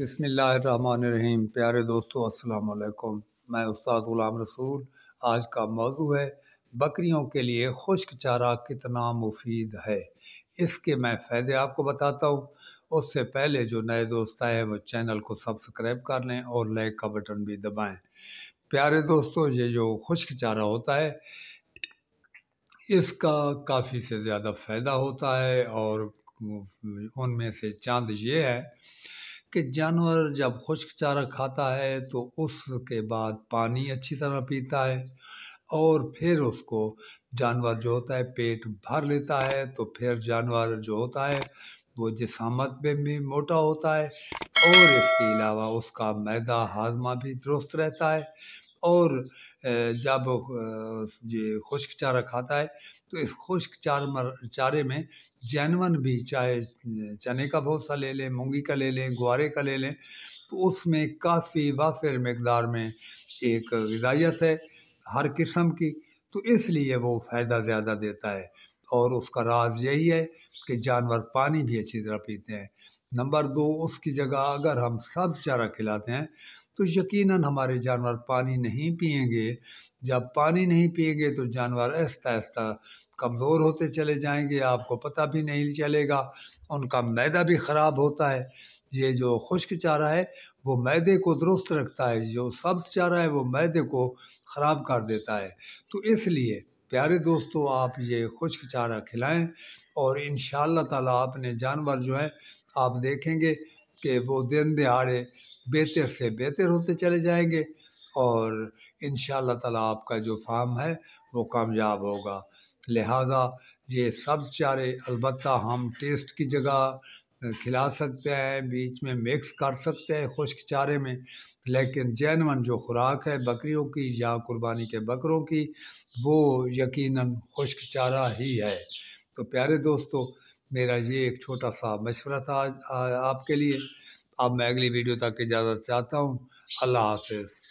बसमीम प्यारे दोस्तों अस्सलाम वालेकुम मैं उस्ताद ग़ुलाम रसूल आज का मौजू है बकरियों के लिए खुश्क चारा कितना मुफीद है इसके मैं फ़ायदे आपको बताता हूँ उससे पहले जो नए दोस्त आए हैं वो चैनल को सब्सक्राइब कर लें और लाइक का बटन भी दबाएं प्यारे दोस्तों ये जो खुश्क चारा होता है इसका काफ़ी से ज़्यादा फ़ायदा होता है और उनमें से चांद ये है कि जानवर जब खुश्क चारा खाता है तो उसके बाद पानी अच्छी तरह पीता है और फिर उसको जानवर जो होता है पेट भर लेता है तो फिर जानवर जो होता है वो जिसामत में भी मोटा होता है और इसके अलावा उसका मैदा हाजमा भी दुरुस्त रहता है और जब ये खुश्क चारा खाता है तो इस खुश्क चार चारे में जैनवन भी चाहे चने का सा ले लें मूँगी का ले लें ग्वारे का ले लें तो उसमें काफ़ी वाफिर मकदार में एक गजाइत है हर किस्म की तो इसलिए वो फ़ायदा ज़्यादा देता है और उसका राज यही है कि जानवर पानी भी अच्छी तरह पीते हैं नंबर दो उसकी जगह अगर हम सब चारा खिलाते हैं तो यकीनन हमारे जानवर पानी नहीं पिएंगे जब पानी नहीं पिएंगे तो जानवर ऐसा ऐसा कमज़ोर होते चले जाएंगे आपको पता भी नहीं चलेगा उनका मैदा भी ख़राब होता है ये जो खुश्क चारा है वो मैदे को दुरुस्त रखता है जो सब्ज चारा है वो मैदे को ख़राब कर देता है तो इसलिए प्यारे दोस्तों आप ये खुश्क चारा खिलाएं और इन ताला आपने जानवर जो है आप देखेंगे कि वो दिन दिहाड़े बेहतर से बेहतर होते चले जाएंगे और इन ताला आपका जो फार्म है वो कामयाब होगा लिहाजा ये सब चारे अलबत् हम टेस्ट की जगह खिला सकते हैं बीच में मिक्स कर सकते हैं खुश्क चारे में लेकिन जैनवन जो खुराक है बकरियों की या कुर्बानी के बकरों की वो यकीनन खुश्क चारा ही है तो प्यारे दोस्तों मेरा ये एक छोटा सा मशवरा था आज आपके लिए अब मैं अगली वीडियो तक इजाज़त चाहता हूँ अल्लाह हाफिज़